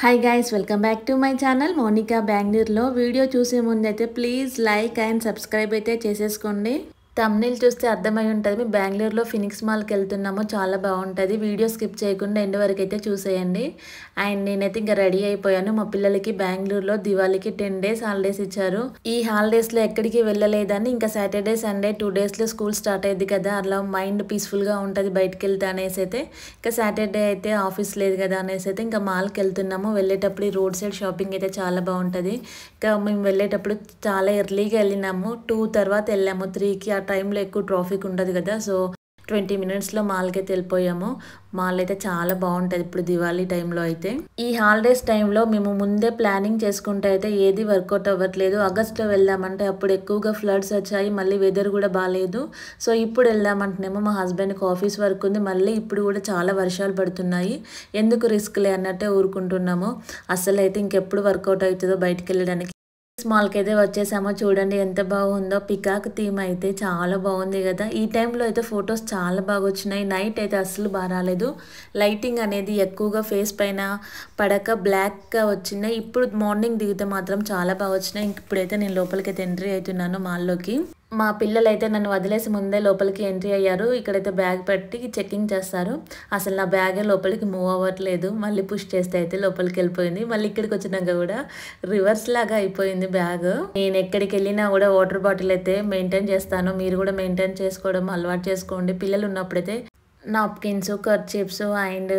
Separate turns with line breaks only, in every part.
hi guys welcome back to my channel Monika బ్యాంగ్లూర్లో video చూసే ముందైతే ప్లీజ్ లైక్ అండ్ సబ్స్క్రైబ్ అయితే చేసేసుకోండి తమ్నీల్ చూస్తే అర్థమై ఉంటుంది మేము బెంగళూరులో ఫినిక్స్ మాల్కి వెళ్తున్నాము చాలా బాగుంటుంది వీడియో స్కిప్ చేయకుండా ఎండ్ వరకు అయితే చూసేయండి అండ్ నేనైతే ఇంకా రెడీ అయిపోయాను మా పిల్లలకి బెంగళూరులో దివాళీకి టెన్ డేస్ హాలిడేస్ ఇచ్చారు ఈ హాలిడేస్లో ఎక్కడికి వెళ్ళలేదని ఇంకా సాటర్డే సండే టూ డేస్లో స్కూల్ స్టార్ట్ అయ్యింది కదా అలా మైండ్ పీస్ఫుల్గా ఉంటుంది బయటకు వెళ్తే అనేసి అయితే ఇంకా సాటర్డే అయితే ఆఫీస్ లేదు కదా అనేసి అయితే ఇంకా మాల్కి వెళ్తున్నాము వెళ్ళేటప్పుడు ఈ రోడ్ సైడ్ షాపింగ్ అయితే చాలా బాగుంటుంది ఇంకా మేము వెళ్ళేటప్పుడు చాలా ఎర్లీగా వెళ్ళినాము టూ తర్వాత వెళ్ళాము త్రీకి టైంలో ఎక్కువ ట్రాఫిక్ ఉండదు కదా సో ట్వంటీ మినిట్స్లో మాల్కి అయితే వెళ్ళిపోయాము మాల్ అయితే చాలా బాగుంటుంది ఇప్పుడు దివాళీ టైంలో అయితే ఈ హాలిడేస్ టైంలో మేము ముందే ప్లానింగ్ చేసుకుంటే అయితే ఏది వర్కౌట్ అవ్వట్లేదు ఆగస్ట్లో వెళ్దామంటే అప్పుడు ఎక్కువగా ఫ్లడ్స్ వచ్చాయి మళ్ళీ వెదర్ కూడా బాగాలేదు సో ఇప్పుడు వెళ్దామంటేనేమో మా హస్బెండ్కి ఆఫీస్ వర్క్ ఉంది మళ్ళీ ఇప్పుడు కూడా చాలా వర్షాలు పడుతున్నాయి ఎందుకు రిస్క్లే అన్నట్టే ఊరుకుంటున్నాము అసలు అయితే ఇంకెప్పుడు వర్కౌట్ అవుతుందో బయటికి వెళ్ళడానికి మాల్కి అయితే వచ్చేసామో చూడండి ఎంత బాగుందో పికాక్ థీమ్ అయితే చాలా బాగుంది కదా ఈ టైంలో అయితే ఫొటోస్ చాలా బాగా వచ్చినాయి నైట్ అయితే అస్సలు బాగా రాలేదు లైటింగ్ అనేది ఎక్కువగా ఫేస్ పైన పడక బ్లాక్గా వచ్చినాయి ఇప్పుడు మార్నింగ్ దిగితే మాత్రం చాలా బాగా వచ్చినాయి ఇప్పుడైతే నేను లోపలికి అయితే ఎంట్రీ అవుతున్నాను మాల్లోకి మా పిల్లలైతే నన్ను వదిలేసి ముందే లోపలికి ఎంట్రీ అయ్యారు ఇక్కడైతే బ్యాగ్ పెట్టి చెక్కింగ్ చేస్తారు అసలు నా బ్యాగే లోపలికి మూవ్ అవ్వట్లేదు మళ్ళీ పుష్ చేస్తే అయితే లోపలికి వెళ్ళిపోయింది మళ్ళీ ఇక్కడికి వచ్చినాక కూడా రివర్స్ లాగా అయిపోయింది బ్యాగ్ నేను ఎక్కడికి వెళ్ళినా కూడా వాటర్ బాటిల్ అయితే మెయింటైన్ చేస్తాను మీరు కూడా మెయింటైన్ చేసుకోవడం అలవాటు చేసుకోండి పిల్లలు ఉన్నప్పుడైతే నాప్కిన్స్ కర్చిప్స్ అండ్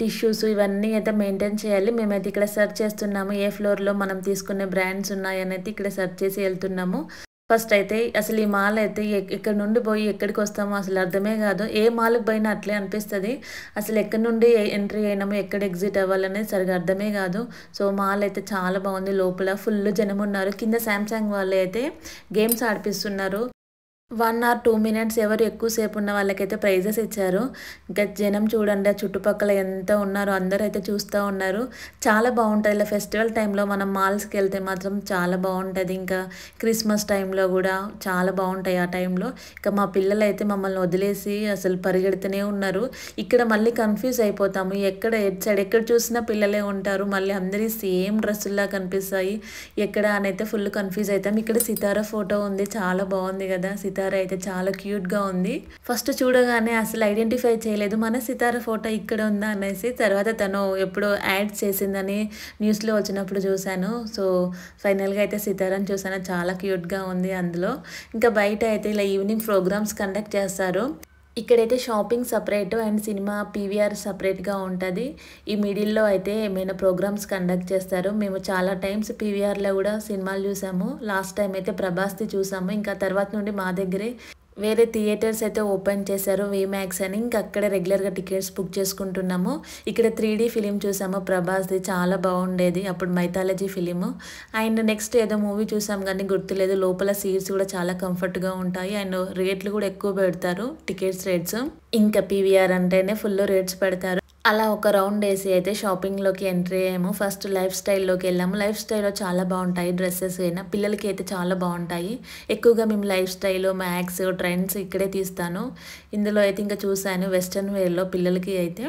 టిష్యూస్ ఇవన్నీ అయితే మెయింటైన్ చేయాలి మేమైతే ఇక్కడ సెర్చ్ చేస్తున్నాము ఏ ఫ్లోర్లో మనం తీసుకునే బ్రాండ్స్ ఉన్నాయని అయితే ఇక్కడ సెర్చ్ చేసి వెళ్తున్నాము ఫస్ట్ అయితే అసలు ఈ మాల్ అయితే ఎక్కడి నుండి పోయి ఎక్కడికి వస్తామో అసలు అర్థమే కాదు ఏ మాల్కి పోయినా అట్లే అనిపిస్తుంది అసలు ఎక్కడి నుండి ఎంట్రీ అయినామో ఎక్కడ ఎగ్జిట్ అవ్వాలనేది సరిగా అర్థమే కాదు సో మాల్ అయితే చాలా బాగుంది లోపల ఫుల్ జనం ఉన్నారు కింద శాంసంగ్ వాళ్ళు అయితే గేమ్స్ ఆడిపిస్తున్నారు వన్ ఆర్ టూ మినిట్స్ ఎవరు ఎక్కువసేపు ఉన్న వాళ్ళకైతే ప్రైజెస్ ఇచ్చారు ఇంకా జనం చూడండి ఆ చుట్టుపక్కల ఎంత ఉన్నారో అందరూ అయితే చూస్తూ ఉన్నారు చాలా బాగుంటుంది ఇలా ఫెస్టివల్ టైంలో మనం మాల్స్కి వెళ్తే మాత్రం చాలా బాగుంటుంది ఇంకా క్రిస్మస్ టైంలో కూడా చాలా బాగుంటాయి ఆ టైంలో ఇంకా మా పిల్లలు అయితే మమ్మల్ని వదిలేసి అసలు పరిగెడుతూనే ఉన్నారు ఇక్కడ మళ్ళీ కన్ఫ్యూజ్ అయిపోతాము ఎక్కడ ఎట్ సైడ్ ఎక్కడ చూసినా పిల్లలే ఉంటారు మళ్ళీ అందరి సేమ్ డ్రెస్సుల్లా కనిపిస్తాయి ఎక్కడ అని అయితే ఫుల్ కన్ఫ్యూజ్ అవుతాం ఇక్కడ సితారా ఫోటో ఉంది చాలా బాగుంది కదా సితారా సితార అయితే చాలా క్యూట్గా ఉంది ఫస్ట్ చూడగానే అసలు ఐడెంటిఫై చేయలేదు మన సితార ఫోటో ఇక్కడ ఉందా అనేసి తర్వాత తను ఎప్పుడో యాడ్ చేసిందని న్యూస్లో వచ్చినప్పుడు చూశాను సో ఫైనల్గా అయితే సితారని చూసాను చాలా క్యూట్గా ఉంది అందులో ఇంకా బయట అయితే ఇలా ఈవినింగ్ ప్రోగ్రామ్స్ కండక్ట్ చేస్తారు ఇక్కడైతే shopping separate and cinema PVR సపరేట్గా ఉంటుంది ఈ మిడిల్లో అయితే ఏమైనా ప్రోగ్రామ్స్ కండక్ట్ చేస్తారు మేము చాలా టైమ్స్ పీవీఆర్లో కూడా సినిమాలు చూసాము లాస్ట్ టైం అయితే ప్రభాస్ది చూసాము ఇంకా తర్వాత నుండి మా దగ్గరే వేరే థియేటర్స్ అయితే ఓపెన్ చేశారు వీమ్యాక్స్ అని ఇంకా అక్కడ రెగ్యులర్గా టికెట్స్ బుక్ చేసుకుంటున్నాము ఇక్కడ త్రీ డీ ఫిలిం చూసాము ప్రభాస్ది చాలా బాగుండేది అప్పుడు మైథాలజీ ఫిలిము అండ్ నెక్స్ట్ ఏదో మూవీ చూసాం కానీ గుర్తులేదు లోపల సీట్స్ కూడా చాలా కంఫర్ట్గా ఉంటాయి అండ్ రేట్లు కూడా ఎక్కువ పెడతారు టికెట్స్ రేట్స్ ఇంకా పీవీఆర్ అంటేనే ఫుల్ రేట్స్ పెడతారు అలా ఒక రౌండ్ వేసి అయితే షాపింగ్లోకి ఎంట్రీ అయ్యాము ఫస్ట్ లైఫ్ స్టైల్లోకి వెళ్ళాము లైఫ్ స్టైల్లో చాలా బాగుంటాయి డ్రెస్సెస్ అయినా పిల్లలకి అయితే చాలా బాగుంటాయి ఎక్కువగా మేము లైఫ్ స్టైల్ మ్యాక్స్ ట్రెండ్స్ ఇక్కడే తీస్తాను ఇందులో అయితే ఇంకా చూశాను వెస్ట్రన్ వేర్లో పిల్లలకి అయితే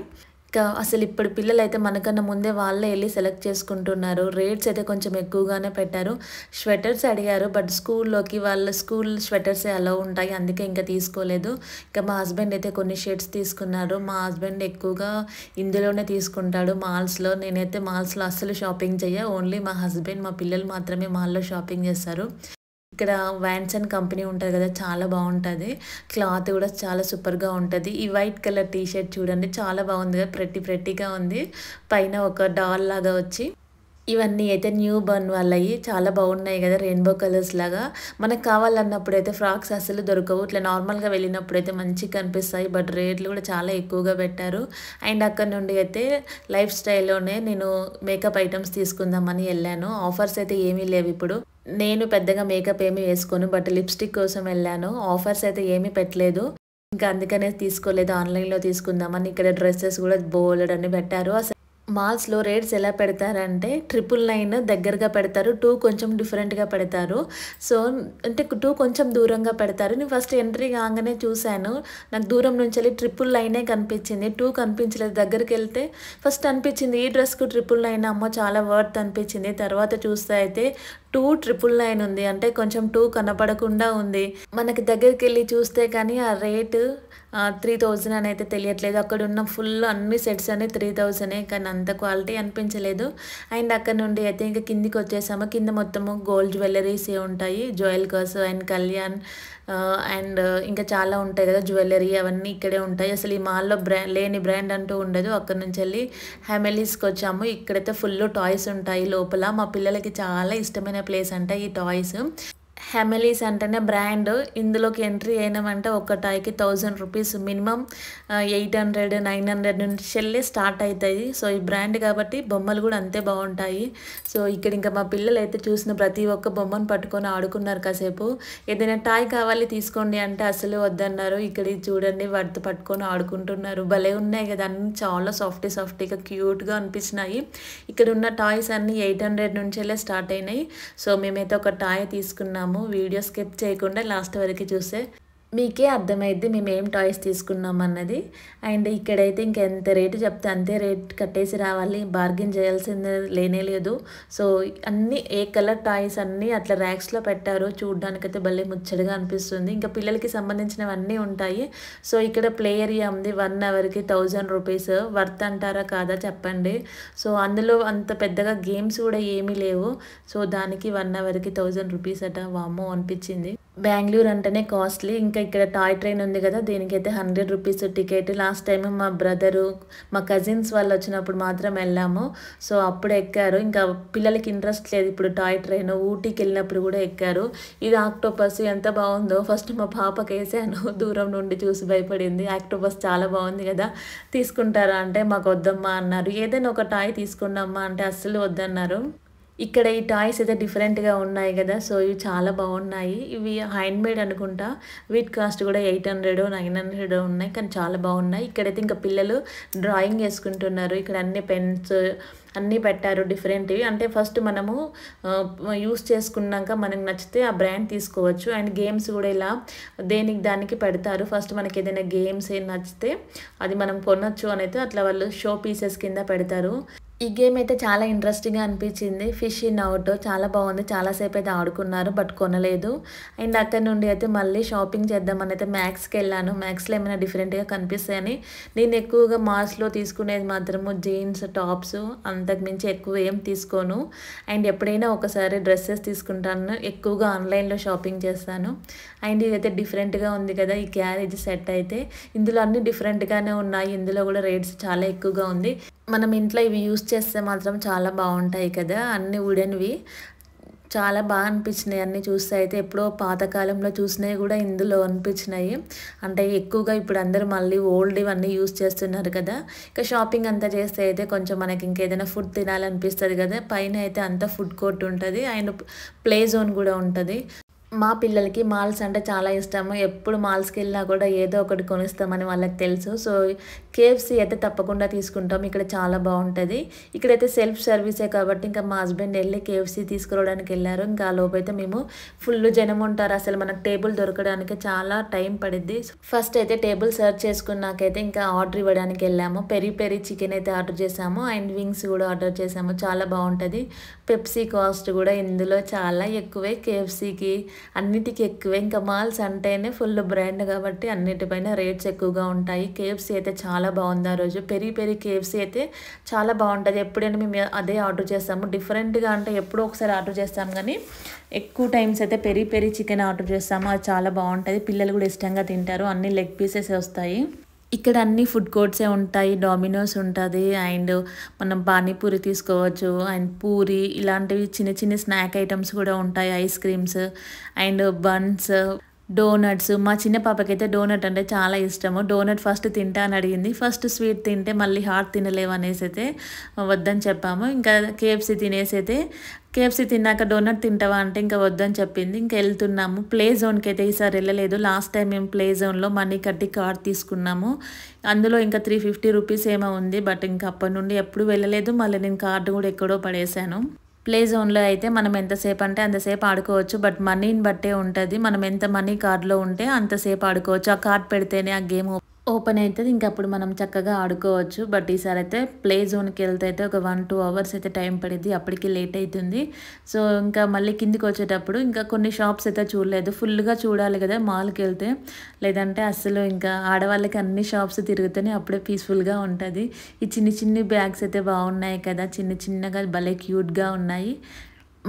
ఇంకా అసలు ఇప్పుడు పిల్లలు అయితే మనకన్నా ముందే వాళ్ళే వెళ్ళి సెలెక్ట్ చేసుకుంటున్నారు రేట్స్ అయితే కొంచెం ఎక్కువగానే పెట్టారు స్వెటర్స్ అడిగారు బట్ స్కూల్లోకి వాళ్ళ స్కూల్ స్వెటర్సే అలా ఉంటాయి అందుకే ఇంకా తీసుకోలేదు ఇంకా మా హస్బెండ్ అయితే కొన్ని షర్ట్స్ తీసుకున్నారు మా హస్బెండ్ ఎక్కువగా ఇందులోనే తీసుకుంటాడు మాల్స్లో నేనైతే మాల్స్లో అస్సలు షాపింగ్ చేయ ఓన్లీ మా హస్బెండ్ మా పిల్లలు మాత్రమే మాల్లో షాపింగ్ చేస్తారు ఇక్కడ వ్యాన్స్ అండ్ కంపెనీ ఉంటుంది కదా చాలా బాగుంటుంది క్లాత్ కూడా చాలా సూపర్గా ఉంటుంది ఈ వైట్ కలర్ టీషర్ట్ చూడండి చాలా బాగుంది కదా ప్రెట్టి ప్రెట్టిగా ఉంది పైన ఒక డాల్ లాగా వచ్చి ఇవన్నీ అయితే న్యూ బర్న్ వాళ్ళవి చాలా బాగున్నాయి కదా రెయిన్బో కలర్స్ లాగా మనకు కావాలన్నప్పుడు అయితే ఫ్రాక్స్ అసలు దొరకవు ఇట్లా నార్మల్గా వెళ్ళినప్పుడు అయితే మంచిగా కనిపిస్తాయి బట్ రేట్లు కూడా చాలా ఎక్కువగా పెట్టారు అండ్ అక్కడ నుండి అయితే లైఫ్ స్టైల్లోనే నేను మేకప్ ఐటమ్స్ తీసుకుందామని వెళ్ళాను ఆఫర్స్ అయితే ఏమీ లేవు ఇప్పుడు నేను పెద్దగా మేకప్ ఏమీ వేసుకోను బట్ లిప్స్టిక్ కోసం వెళ్ళాను ఆఫర్స్ అయితే ఏమీ పెట్టలేదు ఇంకా అందుకనే తీసుకోలేదు ఆన్లైన్లో తీసుకుందామని ఇక్కడ డ్రెస్సెస్ కూడా బోలెడ్ అని పెట్టారు అసలు మాల్స్లో రేట్స్ ఎలా పెడతారంటే ట్రిపుల్ నైన్ దగ్గరగా పెడతారు టూ కొంచెం డిఫరెంట్గా పెడతారు సో అంటే టూ కొంచెం దూరంగా పెడతారు నేను ఫస్ట్ ఎంట్రీ కాగానే చూశాను నాకు దూరం నుంచి వెళ్ళి ట్రిపుల్ నైనే కనిపించింది టూ కనిపించలేదు దగ్గరికి వెళ్తే ఫస్ట్ అనిపించింది ఈ డ్రెస్కు ట్రిపుల్ నైన్ అమ్మ చాలా వర్త్ అనిపించింది తర్వాత చూస్తే అయితే టూ ట్రిపుల్ నైన్ ఉంది అంటే కొంచెం టూ కనపడకుండా ఉంది మనకి దగ్గరికి వెళ్ళి చూస్తే కానీ ఆ రేటు త్రీ థౌజండ్ అని అయితే తెలియట్లేదు అక్కడ ఉన్న ఫుల్ అన్ని సెట్స్ అని త్రీ థౌజండే కానీ అంత క్వాలిటీ అనిపించలేదు అండ్ అక్కడ నుండి అయితే ఇంకా కిందికి వచ్చేసాము కింద మొత్తము గోల్డ్ జ్యువెలరీస్ ఏ ఉంటాయి Joyalukkas and Kalyan and ఇంకా చాలా ఉంటాయి కదా జ్యువెలరీ అవన్నీ ఇక్కడే ఉంటాయి అసలు ఈ మాల్లో బ్రాండ్ లేని బ్రాండ్ అంటూ ఉండదు అక్కడ నుంచి వెళ్ళి హ్యామెలీస్కి వచ్చాము ఇక్కడైతే ఫుల్ టాయ్స్ ఉంటాయి లోపల మా పిల్లలకి చాలా ఇష్టమైన ప్లేస్ అంటే ఈ టాయ్స్ హెమెలీస్ అంటేనే బ్రాండ్ ఇందులోకి ఎంట్రీ అయినామంటే ఒక టాయ్కి thousand rupees minimum eight hundred nine hundred నుంచి వెళ్ళి స్టార్ట్ అవుతాయి సో ఈ బ్రాండ్ కాబట్టి బొమ్మలు కూడా అంతే బాగుంటాయి సో ఇక్కడ ఇంకా మా పిల్లలు అయితే చూసిన ప్రతి ఒక్క బొమ్మను పట్టుకొని ఆడుకున్నారు కాసేపు ఏదైనా టాయ్ కావాలి తీసుకోండి అంటే అసలు వద్దన్నారు ఇక్కడ చూడండి వాటితో పట్టుకొని ఆడుకుంటున్నారు భలే ఉన్నాయి కదా అన్నీ చాలా సాఫ్టీ సాఫ్టీగా క్యూట్గా అనిపిస్తున్నాయి ఇక్కడ ఉన్న టాయ్స్ అన్నీ ఎయిట్ హండ్రెడ్ నుంచి వెళ్ళే స్టార్ట్ అయినాయి సో మేమైతే ఒక టాయ్ తీసుకున్నాము వీడియో స్కిప్ చేయకుండా లాస్ట్ వరకు చూస్తే మీకే అర్థమైద్ది మేము ఏం టాయ్స్ తీసుకున్నాం అన్నది అండ్ ఇక్కడైతే ఇంకెంత రేటు చెప్తే అంతే రేట్ కట్టేసి రావాలి బార్గెన్ చేయాల్సిందే లేనే లేదు సో అన్నీ ఏ కలర్ టాయ్స్ అన్నీ అట్లా ర్యాక్స్లో పెట్టారు చూడడానికైతే భలే ముచ్చటగా అనిపిస్తుంది ఇంకా పిల్లలకి సంబంధించినవన్నీ ఉంటాయి సో ఇక్కడ ప్లే ఏరియా ఉంది వన్ అవర్కి థౌజండ్ రూపీస్ వర్త్ అంటారా కాదా చెప్పండి సో అందులో అంత పెద్దగా గేమ్స్ కూడా ఏమీ లేవు సో దానికి వన్ అవర్కి థౌజండ్ రూపీస్ అట వామో అనిపించింది బెంగళూరు అంటేనే కాస్ట్లీ ఇంకా ఇక్కడ టాయ్ ట్రైన్ ఉంది కదా దీనికైతే hundred rupees ticket last time మా బ్రదరు మా కజిన్స్ వాళ్ళు వచ్చినప్పుడు మాత్రం వెళ్ళాము సో అప్పుడు ఎక్కారు ఇంకా పిల్లలకి ఇంట్రెస్ట్ లేదు ఇప్పుడు టాయ్ ట్రైన్ ఊటీకి వెళ్ళినప్పుడు కూడా ఎక్కారు ఇది ఆక్టోపస్ ఎంత బాగుందో ఫస్ట్ మా పాపకి వేసాను దూరం నుండి చూసి భయపడింది ఆక్టోపస్ చాలా బాగుంది కదా తీసుకుంటారా అంటే మాకు వద్దమ్మా అన్నారు ఏదైనా ఒక టాయ్ తీసుకుండమ్మా అంటే అస్సలు వద్దన్నారు ఇక్కడ ఈ టాయ్స్ అయితే డిఫరెంట్గా ఉన్నాయి కదా సో ఇవి చాలా బాగున్నాయి ఇవి హ్యాండ్ మేడ్ అనుకుంటా వీటి కాస్ట్ కూడా ఎయిట్ హండ్రెడ్ నైన్ హండ్రెడ్ ఉన్నాయి కానీ చాలా బాగున్నాయి ఇక్కడైతే ఇంకా పిల్లలు డ్రాయింగ్ వేసుకుంటున్నారు ఇక్కడ అన్ని పెన్స్ అన్నీ పెట్టారు డిఫరెంట్వి అంటే ఫస్ట్ మనము యూస్ చేసుకున్నాక మనకు నచ్చితే ఆ బ్రాండ్ తీసుకోవచ్చు అండ్ గేమ్స్ కూడా ఇలా దేనికి దానికి పెడతారు ఫస్ట్ మనకి ఏదైనా గేమ్స్ ఏం నచ్చితే అది మనం కొనొచ్చు అని అయితే అట్లా వాళ్ళు షో పీసెస్ కింద పెడతారు ఈ గేమ్ అయితే చాలా ఇంట్రెస్టింగ్గా అనిపించింది ఫిష్ ఇన్ అవుట్ చాలా బాగుంది చాలాసేపు అయితే ఆడుకున్నారు బట్ కొనలేదు అండ్ అక్కడ నుండి అయితే మళ్ళీ షాపింగ్ చేద్దామని అయితే మ్యాక్స్కి వెళ్ళాను మ్యాక్స్లో ఏమైనా డిఫరెంట్గా కనిపిస్తాయని నేను ఎక్కువగా మాస్లో తీసుకునేది మాత్రము జీన్స్ టాప్స్ అంతకుమించి ఎక్కువ ఏం తీసుకోను అండ్ ఎప్పుడైనా ఒకసారి డ్రెస్సెస్ తీసుకుంటాను ఎక్కువగా ఆన్లైన్లో షాపింగ్ చేస్తాను అండ్ ఇదైతే డిఫరెంట్గా ఉంది కదా ఈ క్యారేజ్ సెట్ అయితే ఇందులో అన్నీ డిఫరెంట్గానే ఉన్నాయి ఇందులో కూడా రేట్స్ చాలా ఎక్కువగా ఉంది మనం ఇంట్లో ఇవి యూస్ చేస్తే మాత్రం చాలా బాగుంటాయి కదా అన్ని ఉడెన్వి చాలా బాగా అనిపించినాయి అన్నీ చూస్తే అయితే ఎప్పుడో పాతకాలంలో చూసినవి కూడా ఇందులో అనిపించినాయి అంటే ఎక్కువగా ఇప్పుడు అందరూ మళ్ళీ ఓల్డ్ ఇవన్నీ యూస్ చేస్తున్నారు కదా ఇక షాపింగ్ అంతా చేస్తే అయితే కొంచెం మనకి ఇంకేదైనా ఫుడ్ తినాలనిపిస్తుంది కదా పైన అయితే అంతా ఫుడ్ కోర్ట్ ఉంటుంది అండ్ ప్లే జోన్ కూడా ఉంటుంది మా పిల్లలకి మాల్స్ అంటే చాలా ఇష్టము ఎప్పుడు మాల్స్కి వెళ్ళినా కూడా ఏదో ఒకటి కొనిస్తామని వాళ్ళకి తెలుసు సో కేఎఫ్సీ అయితే తప్పకుండా తీసుకుంటాం ఇక్కడ చాలా బాగుంటుంది ఇక్కడైతే సెల్ఫ్ సర్వీసే కాబట్టి ఇంకా మా హస్బెండ్ వెళ్ళి కేఎఫ్సీ తీసుకురావడానికి వెళ్ళారు ఇంకా ఆ లోపైతే మేము ఫుల్ జనం ఉంటారు అసలు మనకు టేబుల్ దొరకడానికి చాలా టైం పడుద్ది ఫస్ట్ అయితే టేబుల్ సర్చ్ చేసుకున్నాకైతే ఇంకా ఆర్డర్ ఇవ్వడానికి వెళ్ళాము పెరి పెరి చికెన్ అయితే ఆర్డర్ చేసాము అండ్ వింగ్స్ కూడా ఆర్డర్ చేసాము చాలా బాగుంటుంది పెప్సీ కాస్ట్ కూడా ఇందులో చాలా ఎక్కువే కేఎఫ్సీకి అన్నిటికీ ఎక్కువ ఇంకా మాల్స్ అంటేనే ఫుల్ బ్రాండ్ కాబట్టి అన్నిటిపైన రేట్స్ ఎక్కువగా ఉంటాయి కేఎఫ్సీ అయితే చాలా బాగుంది ఆ రోజు పెరి పెరి కేఎఫ్సీ అయితే చాలా బాగుంటుంది ఎప్పుడైనా మేము అదే ఆర్డర్ చేస్తాము డిఫరెంట్గా అంటే ఎప్పుడో ఒకసారి ఆర్డర్ చేస్తాం కానీ ఎక్కువ టైమ్స్ అయితే పెరి పెరి చికెన్ ఆర్డర్ చేస్తాము అది చాలా బాగుంటుంది పిల్లలు కూడా ఇష్టంగా తింటారు అన్ని లెగ్ పీసెస్ వస్తాయి ఇక్కడ అన్ని ఫుడ్ కోర్ట్సే ఉంటాయి డామినోస్ ఉంటుంది అండ్ మనం పానీపూరి తీసుకోవచ్చు అండ్ పూరి ఇలాంటివి చిన్న చిన్న స్నాక్ ఐటమ్స్ కూడా ఉంటాయి ice creams and buns doughnuts మా చిన్న పాపకైతే డోనట్ అంటే చాలా ఇష్టము డోనట్ ఫస్ట్ తింటా అని అడిగింది ఫస్ట్ స్వీట్ తింటే మళ్ళీ హార్ట్ తినలేవు అనేసి అయితే వద్దని చెప్పాము ఇంకా కేఎఫ్సీ తినేసి అయితే కేఎఫ్సీ తిన్నాక డోనట్ తింటావా అంటే ఇంకా వద్దని చెప్పింది ఇంకా వెళ్తున్నాము ప్లే జోన్కి అయితే ఈసారి వెళ్ళలేదు లాస్ట్ టైం మేము ప్లే జోన్లో మనీ కట్టి కార్డ్ తీసుకున్నాము అందులో ఇంకా త్రీ ఫిఫ్టీ రూపీస్ ఏమో ఉంది బట్ ఇంకా అప్పటి నుండి ఎప్పుడు వెళ్ళలేదు మళ్ళీ నేను కార్డు కూడా ఎక్కడో పడేశాను ప్లే జోన్లో అయితే మనం ఎంతసేపు అంటే అంతసేపు ఆడుకోవచ్చు బట్ మనీని బట్టే ఉంటుంది మనం ఎంత మనీ కార్డ్లో ఉంటే అంతసేపు ఆడుకోవచ్చు ఆ కార్డ్ పెడితేనే ఆ గేమ్ ఓపెన్ అవుతుంది ఇంకా అప్పుడు మనం చక్కగా ఆడుకోవచ్చు బట్ ఈసారి అయితే ప్లే జోన్కి వెళ్తే అయితే ఒక వన్ టూ అవర్స్ అయితే టైం పడింది అప్పటికి లేట్ అవుతుంది సో ఇంకా మళ్ళీ కిందికి వచ్చేటప్పుడు ఇంకా కొన్ని షాప్స్ అయితే చూడలేదు ఫుల్గా చూడాలి కదా మాల్కి వెళ్తే లేదంటే అస్సలు ఇంకా ఆడవాళ్ళకి అన్ని షాప్స్ తిరుగుతూనే అప్పుడే పీస్ఫుల్గా ఉంటుంది ఈ చిన్ని చిన్ని బ్యాగ్స్ అయితే బాగున్నాయి కదా చిన్న చిన్నగా భలే క్యూట్గా ఉన్నాయి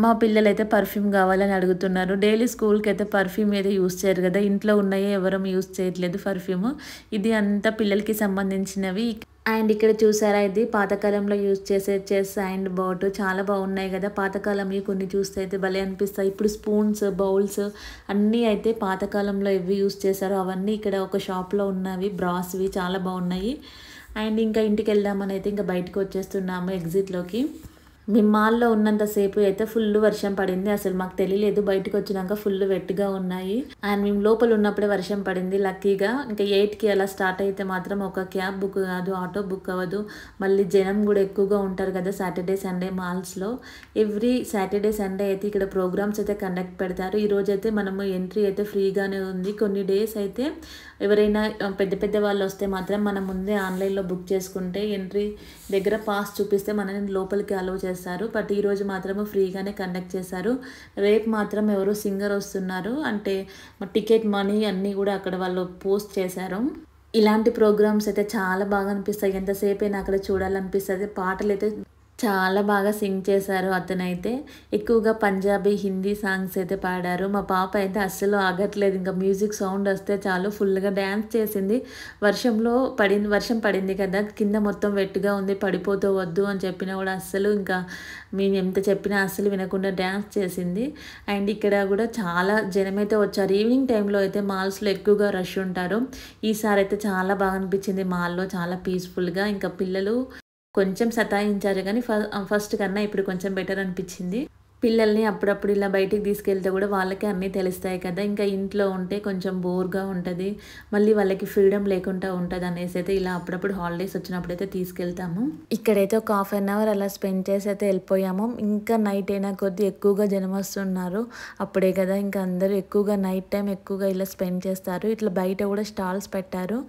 మా పిల్లలు అయితే పర్ఫ్యూమ్ కావాలని అడుగుతున్నారు డైలీ స్కూల్కి అయితే పర్ఫ్యూమ్ అయితే యూస్ చేయరు కదా ఇంట్లో ఉన్నాయి ఎవరూ యూస్ చేయట్లేదు పర్ఫ్యూమ్ ఇది అంతా పిల్లలకి సంబంధించినవి అండ్ ఇక్కడ చూసారా ఇది పాతకాలంలో యూజ్ చేసే చెస్ అండ్ బౌట్ చాలా బాగున్నాయి కదా పాతకాలంవి కొన్ని చూస్తే అయితే భలే అనిపిస్తాయి ఇప్పుడు స్పూన్స్ బౌల్స్ అన్నీ అయితే పాతకాలంలో ఎవి యూజ్ చేశారో అవన్నీ ఇక్కడ ఒక షాప్లో ఉన్నవి బ్రాస్వి చాలా బాగున్నాయి అండ్ ఇంకా ఇంటికి వెళ్దామని అయితే ఇంకా బయటకు వచ్చేస్తున్నాము ఎగ్జిట్లోకి మాల్లో ఉన్నంతసేపు అయితే ఫుల్ వర్షం పడింది అసలు మాకు తెలియలేదు బయటకు వచ్చినాక ఫుల్ వెట్గా ఉన్నాయి అండ్ మేము లోపల ఉన్నప్పుడే వర్షం పడింది లక్కీగా ఇంకా ఎయిట్కి అలా స్టార్ట్ అయితే మాత్రం ఒక క్యాబ్ బుక్ కాదు ఆటో బుక్ అవ్వదు మళ్ళీ జనం కూడా ఎక్కువగా ఉంటారు కదా సాటర్డే సండే మాల్స్లో ఎవ్రీ సాటర్డే సండే అయితే ఇక్కడ ప్రోగ్రామ్స్ అయితే కండక్ట్ పెడతారు ఈరోజు అయితే మనము ఎంట్రీ అయితే ఫ్రీగానే ఉంది కొన్ని డేస్ అయితే ఎవరైనా పెద్ద పెద్ద వాళ్ళు వస్తే మాత్రం మనం ముందే ఆన్లైన్లో బుక్ చేసుకుంటే ఎంట్రీ దగ్గర పాస్ చూపిస్తే మనల్ని లోపలికి అలవ్ చేస్తారు చేశారు బట్ ఈరోజు మాత్రము ఫ్రీగానే కండక్ట్ చేశారు రేపు మాత్రం ఎవరు సింగర్ వస్తున్నారు అంటే టికెట్ మనీ అన్నీ కూడా అక్కడ వాళ్ళు పోస్ట్ చేశారు ఇలాంటి ప్రోగ్రామ్స్ అయితే చాలా బాగా అనిపిస్తాయి ఎంతసేపు అయినా అక్కడ చూడాలనిపిస్తుంది పాటలు అయితే చాలా బాగా సింగ్ చేశారు అతనైతే ఎక్కువగా పంజాబీ హిందీ సాంగ్స్ అయితే పాడారు మా పాప అయితే అస్సలు ఆగట్లేదు ఇంకా మ్యూజిక్ సౌండ్ వస్తే చాలు ఫుల్గా డ్యాన్స్ చేసింది వర్షంలో పడింది వర్షం పడింది కదా కింద మొత్తం వెట్టుగా ఉంది పడిపోతూ వద్దు అని చెప్పినా కూడా అస్సలు ఇంకా మేము ఎంత చెప్పినా అస్సలు వినకుండా డ్యాన్స్ చేసింది అండ్ ఇక్కడ కూడా చాలా జనమైతే వచ్చారు ఈవినింగ్ టైంలో అయితే మాల్స్లో ఎక్కువగా రష్ ఉంటారు ఈసారి అయితే చాలా బాగా అనిపించింది మాల్లో చాలా పీస్ఫుల్గా ఇంకా పిల్లలు కొంచెం సతాయించారు కానీ ఫస్ట్ కన్నా ఇప్పుడు కొంచెం బెటర్ అనిపించింది పిల్లల్ని అప్పుడప్పుడు ఇలా బయటికి తీసుకెళ్తే కూడా వాళ్ళకి అన్నీ తెలుస్తాయి కదా ఇంకా ఇంట్లో ఉంటే కొంచెం బోర్గా ఉంటుంది మళ్ళీ వాళ్ళకి ఫ్రీడమ్ లేకుండా ఉంటుంది అనేసి అయితే ఇలా అప్పుడప్పుడు హాలిడేస్ వచ్చినప్పుడు అయితే తీసుకెళ్తాము ఇక్కడైతే ఒక హాఫ్ అన్ అవర్ అలా స్పెండ్ చేసి అయితే వెళ్ళిపోయాము ఇంకా నైట్ అయినా కొద్దీ ఎక్కువగా జనం వస్తున్నారు అప్పుడే కదా ఇంకా అందరూ ఎక్కువగా నైట్ టైం ఎక్కువగా ఇలా స్పెండ్ చేస్తారు ఇట్లా బయట కూడా స్టాల్స్ పెట్టారు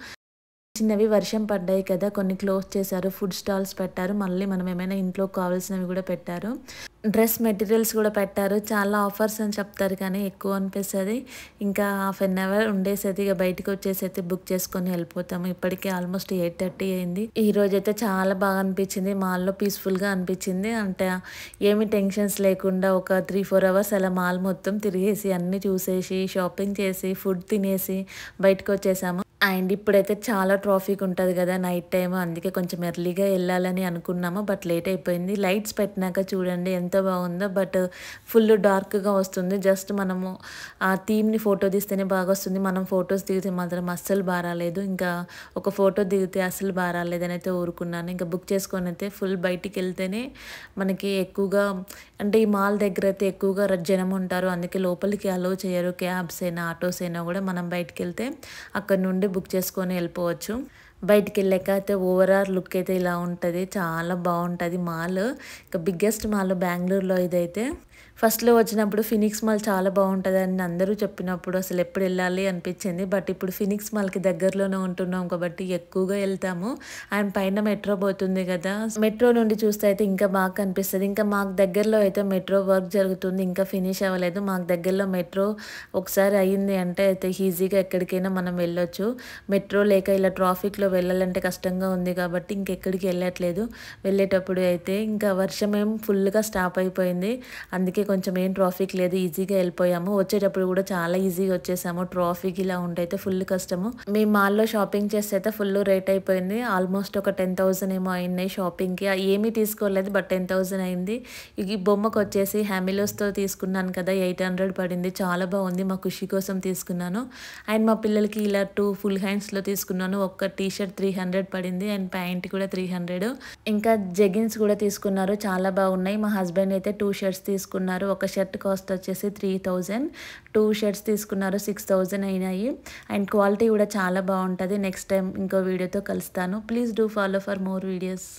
చిన్నవి వర్షం పడ్డాయి కదా కొన్ని క్లోజ్ చేశారు ఫుడ్ స్టాల్స్ పెట్టారు మళ్ళీ మనం ఏమైనా ఇంట్లో కావాల్సినవి కూడా పెట్టారు డ్రెస్ మెటీరియల్స్ కూడా పెట్టారు చాలా ఆఫర్స్ అని చెప్తారు కానీ ఎక్కువ అనిపిస్తుంది ఇంకా హాఫ్ అన్ అవర్ ఉండేసేది ఇక బయటకు వచ్చేసైతే బుక్ చేసుకొని వెళ్ళిపోతాము ఇప్పటికే ఆల్మోస్ట్ ఎయిట్ థర్టీ అయింది ఈ రోజు అయితే చాలా బాగా అనిపించింది మాల్లో పీస్ఫుల్గా అనిపించింది అంటే ఏమి టెన్షన్స్ లేకుండా ఒక త్రీ ఫోర్ అవర్స్ అలా మాల్ మొత్తం తిరిగేసి అన్నీ చూసేసి షాపింగ్ చేసి ఫుడ్ తినేసి బయటకు వచ్చేసాము అండ్ ఇప్పుడైతే చాలా ట్రాఫిక్ ఉంటుంది కదా నైట్ టైం అందుకే కొంచెం ఎర్లీగా వెళ్ళాలని అనుకున్నాము బట్ లేట్ అయిపోయింది లైట్స్ పెట్టినాక చూడండి ఎంత బాగుందో బట్ ఫుల్ డార్క్గా వస్తుంది జస్ట్ మనము ఆ థీమ్ని ఫోటో తీస్తేనే బాగా వస్తుంది మనం ఫొటోస్ దిగితే మాత్రం అస్సలు బారాలేదు ఇంకా ఒక ఫోటో దిగితే అస్సలు బారాలేదని అయితే ఊరుకున్నాను ఇంకా బుక్ చేసుకొని అయితే ఫుల్ బయటికి వెళ్తేనే మనకి ఎక్కువగా అంటే ఈ మాల్ దగ్గర అయితే ఎక్కువగా జనం ఉంటారు అందుకే లోపలికి అలో చేయరు క్యాబ్స్ అయినా ఆటోస్ అయినా కూడా మనం బయటికి వెళ్తే అక్కడ నుండి బుక్ చేసుకొని వెళ్ళిపోవచ్చు బయటికి వెళ్ళాక అయితే ఓవరాల్ లుక్ అయితే ఇలా ఉంటుంది చాలా బాగుంటుంది మాల్ ఇక బిగ్గెస్ట్ మాల్ బెంగళూరులో ఇదైతే ఫస్ట్లో వచ్చినప్పుడు ఫినిక్స్ మాల్ చాలా బాగుంటుందని అందరూ చెప్పినప్పుడు అసలు ఎప్పుడు వెళ్ళాలి అనిపించింది బట్ ఇప్పుడు ఫినిక్స్ మాల్కి దగ్గరలోనే ఉంటున్నాం కాబట్టి ఎక్కువగా వెళ్తాము అండ్ పైన మెట్రో పోతుంది కదా మెట్రో నుండి చూస్తే అయితే ఇంకా బాగా కనిపిస్తుంది ఇంకా మాకు దగ్గరలో అయితే మెట్రో వర్క్ జరుగుతుంది ఇంకా ఫినిష్ అవ్వలేదు మాకు దగ్గరలో మెట్రో ఒకసారి అయ్యింది అంటే అయితే ఈజీగా ఎక్కడికైనా మనం వెళ్ళొచ్చు మెట్రో లేక ఇలా ట్రాఫిక్లో వెళ్ళాలంటే కష్టంగా ఉంది కాబట్టి ఇంకెక్కడికి వెళ్ళట్లేదు వెళ్ళేటప్పుడు అయితే ఇంకా వర్షం ఏం ఫుల్గా స్టాప్ అయిపోయింది అందుకే కొంచెం ఏం ట్రాఫిక్ లేదు ఈజీగా వెళ్ళిపోయాము వచ్చేటప్పుడు కూడా చాలా ఈజీగా వచ్చేసాము ట్రాఫిక్ ఇలా ఉంటైతే ఫుల్ కష్టము మేము మాల్లో షాపింగ్ చేస్తే అయితే ఫుల్ రేట్ అయిపోయింది ఆల్మోస్ట్ ఒక టెన్ థౌసండ్ ఏమో అయినాయి షాపింగ్కి ఏమీ తీసుకోలేదు బట్ టెన్ థౌసండ్ అయింది ఈ బొమ్మకు వచ్చేసి హ్యామిలోస్తో తీసుకున్నాను కదా ఎయిట్ హండ్రెడ్ పడింది చాలా బాగుంది మా ఖుషి కోసం తీసుకున్నాను అండ్ మా పిల్లలకి ఇలా టూ ఫుల్ హ్యాండ్స్లో తీసుకున్నాను ఒక్క టీషర్ట్ త్రీ హండ్రెడ్ పడింది అండ్ ప్యాంట్ కూడా త్రీ హండ్రెడ్ ఇంకా జెగిన్స్ కూడా తీసుకున్నారు చాలా బాగున్నాయి మా హస్బెండ్ అయితే టూ షర్ట్స్ తీసుకున్నారు తీసుకున్నారు ఒక షర్ట్ కాస్ట్ వచ్చేసి త్రీ థౌజండ్ టూ షర్ట్స్ తీసుకున్నారు సిక్స్ థౌజండ్ అయినాయి అండ్ క్వాలిటీ కూడా చాలా బాగుంటుంది నెక్స్ట్ టైం ఇంకో వీడియోతో కలుస్తాను please do follow for more videos